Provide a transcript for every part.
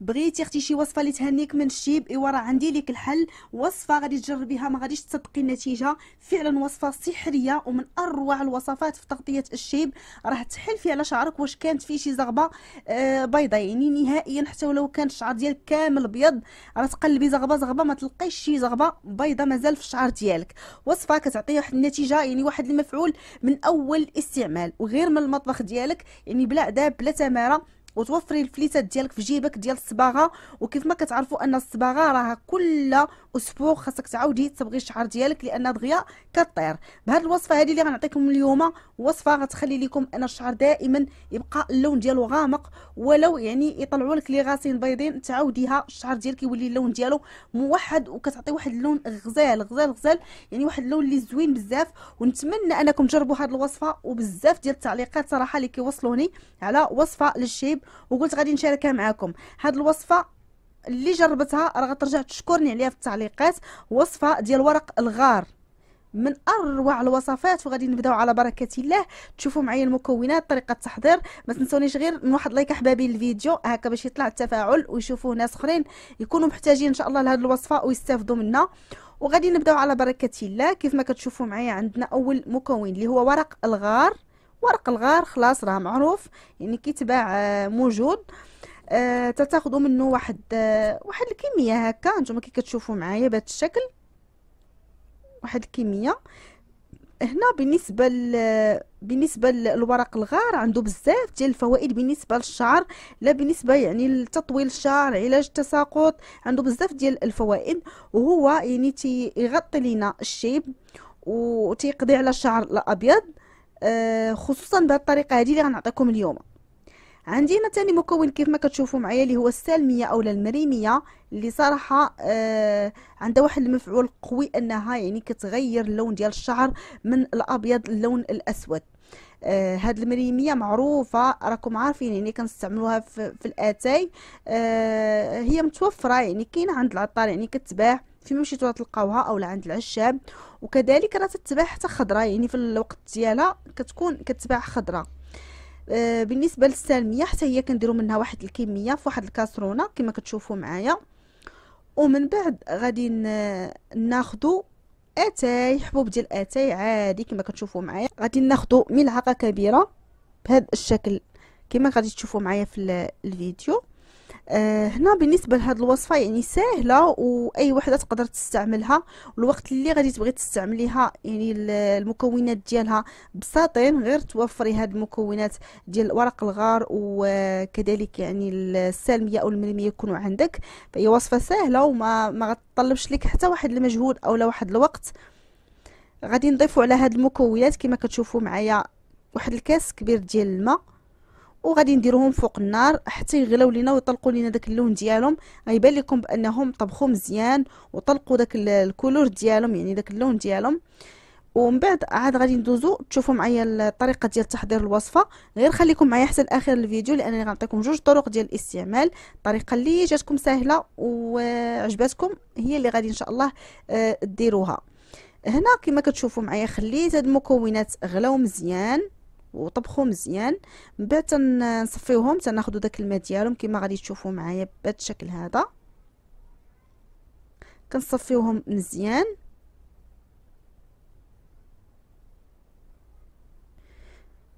بغيتي اختي شي وصفه اللي تهنيك من الشيب ايوا راه عندي لك الحل وصفه غادي تجربيها ما غاديش تصدقي النتيجه فعلا وصفه سحريه ومن اروع الوصفات في تغطيه الشيب راه تحل فيه على شعرك واش كانت فيه شي زغبه آه بيضاء يعني نهائيا حتى ولو كان الشعر ديالك كامل ابيض راه تقلبي زغبه زغبه ما تلقايش شي زغبه بيضاء مازال في الشعر ديالك وصفه كتعطي واحد النتيجه يعني واحد المفعول من اول استعمال وغير من المطبخ ديالك يعني بلا عذاب بلا تماره وتوفري الفليسات ديالك في جيبك ديال الصباغه وكيف ما كتعرفوا ان الصباغه راها كلها اسبوع خاصك تعاودي تصبغي الشعر ديالك لان دغيا كطير بهذه الوصفه هذه اللي غنعطيكم اليوم وصفه غتخلي لكم ان الشعر دائما يبقى اللون ديالو غامق ولو يعني يطلعوا لك لي غاسين بيضين تعاوديها الشعر ديالك يولي اللون ديالو موحد وكتعطي واحد اللون غزال غزال غزال يعني واحد اللون اللي زوين بزاف ونتمنى انكم تجربوا هذه الوصفه وبزاف ديال التعليقات صراحه اللي كيوصلوني على وصفه للشيب وقلت غادي نشاركها معكم هذه الوصفه اللي جربتها راه غترجع تشكرني عليها في التعليقات وصفه ديال ورق الغار من اروع الوصفات وغادي نبداو على بركه الله تشوفوا معايا المكونات طريقه التحضير ما تنسونيش غير من واحد لايك احبابي للفيديو هكا باش يطلع التفاعل ويشوفوه ناس اخرين يكونوا محتاجين ان شاء الله لهذه الوصفه ويستافدوا منها وغادي نبداو على بركه الله كيف ما كتشوفوا معايا عندنا اول مكون اللي هو ورق الغار ورق الغار خلاص راه معروف يعني كيتباع آه، موجود آه آه تتاخذوا منه واحد آه واحد الكميه هكا نتوما كي كتشوفوا معايا بهذا الشكل واحد الكميه هنا بالنسبه ل... بالنسبه للورق الغار عنده بزاف ديال الفوائد بالنسبه للشعر لا بالنسبه يعني لتطويل الشعر علاج التساقط عنده بزاف ديال الفوائد وهو يعني تيغطي لينا الشيب وتيقضي على الشعر الابيض آه خصوصا بهذه الطريقه هذه اللي غنعطيكم اليوم عندي هنا ثاني مكون كيف ما كتشوفوا معايا اللي هو السالميه اولا المريميه اللي صراحه آه عندها واحد المفعول قوي انها يعني كتغير اللون ديال الشعر من الابيض للون الاسود آه هاد المريميه معروفه راكم عارفين يعني كنستعملوها في, في الاتاي آه هي متوفره يعني كاينه عند العطار يعني كتباع فيما مشيتو تلقاوها اولا عند العشاب وكذلك راه تتباع حتى خضراء يعني في الوقت ديالها كتكون كتباع خضره آه، بالنسبه للسالميه حتى هي كنديروا منها واحد الكميه في واحد الكاسرونه كما كتشوفوا معايا ومن بعد غادي ناخذوا اتاي حبوب ديال اتاي عادي كما كتشوفوا معايا غادي ناخذوا ملعقه كبيره بهذا الشكل كما غادي تشوفوا معايا في الفيديو آه هنا بالنسبه لهاد الوصفه يعني سهله واي وحده تقدر تستعملها والوقت اللي غادي تبغي تستعمليها يعني المكونات ديالها بساطين غير توفري هاد المكونات ديال ورق الغار وكذلك يعني السالميه او الملميه يكونوا عندك فهي وصفه سهله وما ما غتطلبش لك حتى واحد المجهود او لواحد واحد الوقت غادي نضيفوا على هاد المكونات كما كتشوفوا معايا واحد الكاس كبير ديال الماء وغادي نديروهم فوق النار حتى يغلاو لينا ويطلقوا لينا داك اللون ديالهم غيبان لكم بانهم طبخوا مزيان وطلقوا داك الكولور ديالهم يعني داك اللون ديالهم ومن بعد عاد غادي ندوزو تشوفوا معايا الطريقه ديال تحضير الوصفه غير خليكم معايا حتى لاخر الفيديو لانني غنعطيكم جوج طرق ديال الاستعمال الطريقه اللي جاتكم سهله وعجبتكم هي اللي غادي ان شاء الله آه، ديروها هنا كما كتشوفوا معايا خليت هاد المكونات غلاو مزيان وطبخو مزيان من بعد تنصفيوهم تناخذوا داك الماء ديالهم كما غادي تشوفوا معايا بهذا الشكل هذا كنصفيوهم مزيان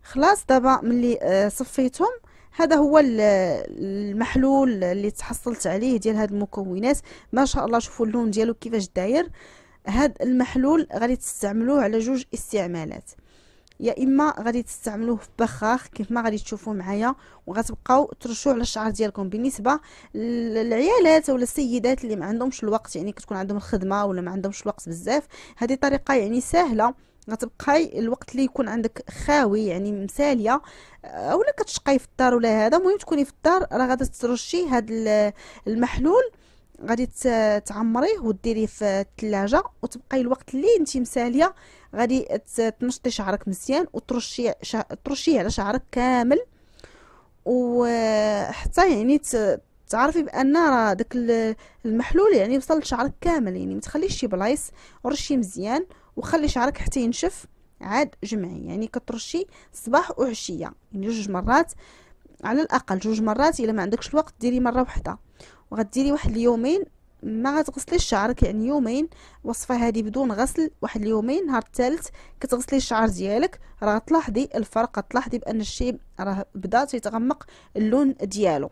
خلاص دابا ملي آه، صفيتهم هذا هو المحلول اللي تحصلت عليه ديال هاد المكونات ما شاء الله شوفوا اللون ديالو كيفاش داير هاد المحلول غادي تستعملوه على جوج استعمالات يا اما غادي تستعملوه في بخاخ كيف ما غادي تشوفوا معايا وغتبقاو ترشوه على الشعر ديالكم بالنسبه للعيالات ولا السيدات اللي ما عندهمش الوقت يعني كتكون عندهم الخدمه ولا ما عندهمش الوقت بزاف هذه طريقه يعني سهله غتبقاي الوقت اللي يكون عندك خاوي يعني مساليه اولا آه، كتشقاي في الدار ولا هذا المهم تكوني في الدار راه غادي ترشي هذا المحلول غادي تعمريه وديريه في الثلاجه وتبقاي الوقت اللي انت مساليه غادي تنشطي شعرك مزيان وترشيه شع... ترشيه على شعرك كامل وحتى يعني ت... تعرفي بان راه داك المحلول يعني وصل لشعرك كامل يعني ما تخليش شي بلايص رشي مزيان وخلي شعرك حتى ينشف عاد جمعي يعني كترشي صباح وعشيه يعني جوج مرات على الاقل جوج مرات الا ما عندكش الوقت ديري مره واحده وغديري واحد اليومين ما غتغسليش شعرك يعني يومين وصفه هذه بدون غسل واحد اليومين نهار الثالث كتغسلي الشعر ديالك راه تلاحظي الفرق تلاحظي بان الشيء راه بدا تيتغمق اللون ديالو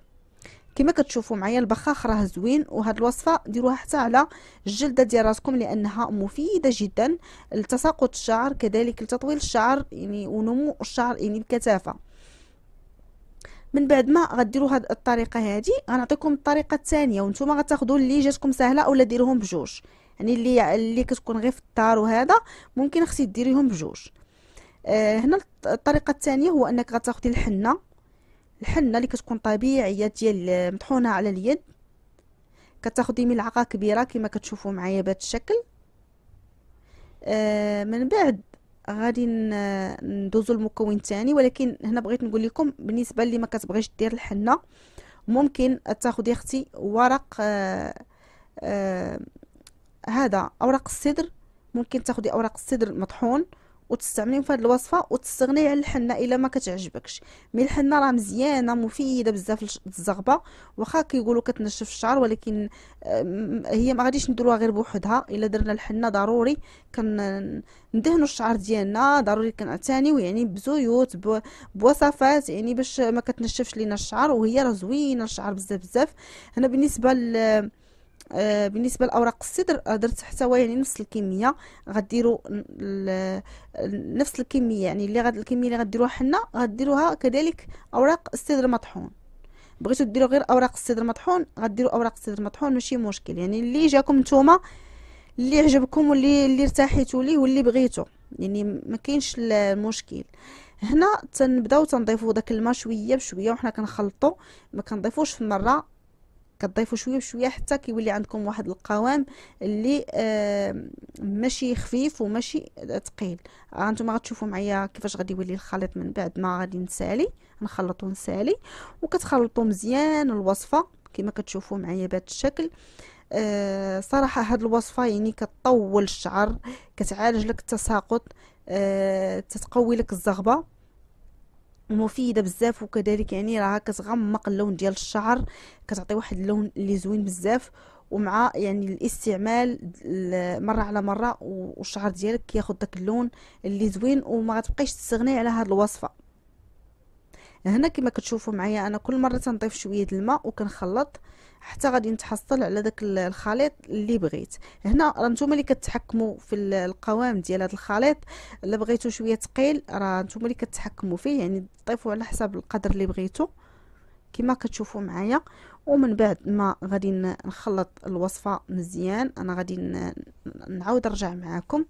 كما كتشوفوا معايا البخاخ راه زوين وهاد الوصفه ديروها حتى على الجلده ديال راسكم لانها مفيده جدا لتساقط الشعر كذلك لتطويل الشعر يعني ونمو الشعر يعني بكثافه من بعد ما غديروا هاد الطريقه هادي غنعطيكم الطريقه الثانيه وانتم غتاخذوا اللي جاتكم سهله اولا ديروهم بجوج يعني اللي اللي كتكون غير في الدار وهذا ممكن خصك ديريهم بجوج آه هنا الطريقه الثانيه هو انك غتاخدي الحنه الحنه اللي كتكون طبيعيه ديال مطحونه على اليد كتاخدي ملعقه كبيره كما كتشوفوا معايا بهذا الشكل آه من بعد غادي ندوزو المكون الثاني ولكن هنا بغيت نقول لكم بالنسبه اللي ما كتبغيش دير الحنه ممكن تاخدي اختي ورق آآ آه، آآ آه، هذا اوراق السدر ممكن تاخدي اوراق السدر مطحون وتستعمليهم في هذه الوصفه وتستغني على الحنه الا ما كتعجبكش مي الحنه راه مزيانه مفيده بزاف للزغبه واخا كيقولوا كتنشف الشعر ولكن هي ما غاديش نديروها غير بوحدها الا درنا الحنه ضروري كندهنوا الشعر ديالنا ضروري كنعتنيو يعني بزيوت بوصفات يعني باش ما كتنشفش لينا الشعر وهي راه زوينه الشعر بزاف بزاف هنا بالنسبه ل آه بالنسبه لاوراق الصدر آه، درت حتى يعني نفس الكميه غديروا نفس الكميه يعني اللي غد الكميه اللي غديروها حنا غديروها كذلك اوراق الصدر مطحون بغيتو ديروا غير اوراق الصدر مطحون غديروا اوراق الصدر مطحون ماشي مشكل يعني اللي جاكم نتوما اللي عجبكم واللي اللي ارتاحيتوا ليه واللي بغيتو يعني ما كاينش المشكل هنا تنبداو تنضيفوا داك الماء شويه بشويه وحنا كنخلطوا ما كنضيفوش في مره كتضيفوا شويه بشويه حتى كيولي عندكم واحد القوام اللي آه ماشي خفيف وماشي ثقيل آه، هانتوما غتشوفوا معايا كيفاش غادي يولي الخليط من بعد ما غادي نسالي نخلطو ونسالي وكتخلطوا مزيان الوصفه كما كتشوفوا معايا بهذا الشكل آه صراحه هاد الوصفه يعني كطول الشعر كتعالج لك التساقط آه تتقوي لك الزغبه مفيده بزاف وكذلك يعني راها كتغمق اللون ديال الشعر كتعطي واحد اللون اللي زوين بزاف ومع يعني الاستعمال مره على مره والشعر ديالك كياخذ داك اللون اللي زوين وما غتبقيش تستغني على هذه الوصفه هنا كما كتشوفوا معايا انا كل مره تنضيف شويه الماء وكنخلط حتى غادي نتحصل على داك الخليط اللي بغيت هنا راه نتوما اللي كتحكموا في القوام ديال هذا الخليط الا بغيتو شويه ثقيل راه نتوما اللي كتحكموا فيه يعني تضيفوا على حسب القدر اللي بغيتو كما كتشوفوا معايا ومن بعد ما غادي نخلط الوصفه مزيان انا غادي نعاود نرجع معاكم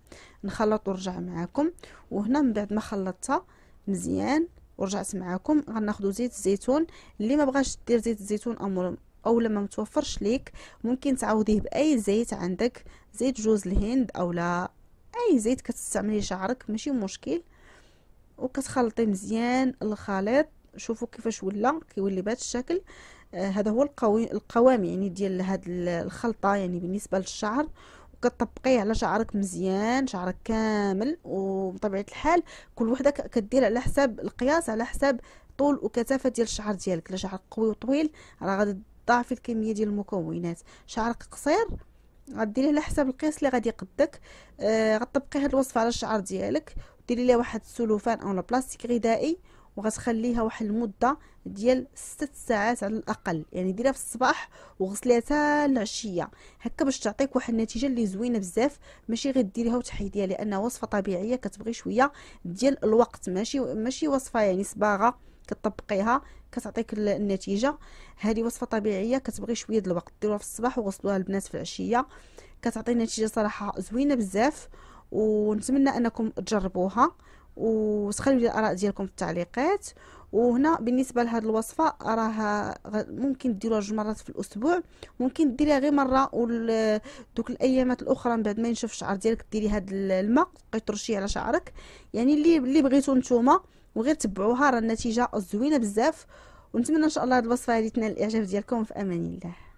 نخلط ونرجع معاكم وهنا من بعد ما خلطتها مزيان ورجعت معاكم غناخذ زيت الزيتون اللي ما بغاش دير زيت الزيتون امر او لما متوفرش ليك ممكن تعوضيه باي زيت عندك زيت جوز الهند او لا اي زيت كتستعملي شعرك ماشي مشكل وكتخلطي مزيان الخليط شوفوا كيفاش ولا كيولي بهذا الشكل آه هذا هو القوي القوام يعني ديال هاد الخلطه يعني بالنسبه للشعر وكتطبقيه على شعرك مزيان شعرك كامل وبطبيعه الحال كل وحده كدير على حساب القياس على حساب طول وكثافه ديال الشعر ديالك لا شعرك قوي وطويل راه غادي ضعف الكميه ديال المكونات شعرك قصير غديريه على حساب القياس اللي غادي يقدك آه غطبقي هذه الوصفه على الشعر ديالك ديري ليها واحد السلوفان اولا بلاستيك غذائي وغتخليها واحد المده ديال 6 ساعات على الاقل يعني ديريها في الصباح وغسليها حتى العشيه هكا باش تعطيك واحد النتيجه اللي زوينه بزاف ماشي غير ديريها وتحيديها لان وصفه طبيعيه كتبغي شويه ديال الوقت ماشي ماشي وصفه يعني صباغه كتطبقيها كتعطيك النتيجه هذه وصفه طبيعيه كتبغي شويه ديال الوقت ديروها في الصباح وغسلوها البنات في العشيه كتعطي نتيجه صراحه زوينه بزاف ونتمنى انكم تجربوها وتخليو لي الاراء ديالكم في التعليقات وهنا بالنسبه لهاد الوصفه راه ممكن ديروها جوج مرات في الاسبوع ممكن ديريها غير مره ودوك الايامات الاخرى من بعد ما ينشف الشعر ديالك ديري هاد الماء تبقاي ترشيه على شعرك يعني اللي اللي بغيتو نتوما وغير تبعوها راه النتيجه زوينه بزاف ونتمنى ان شاء الله هذه الوصفه هذه تنال الاعجاب ديالكم في امان الله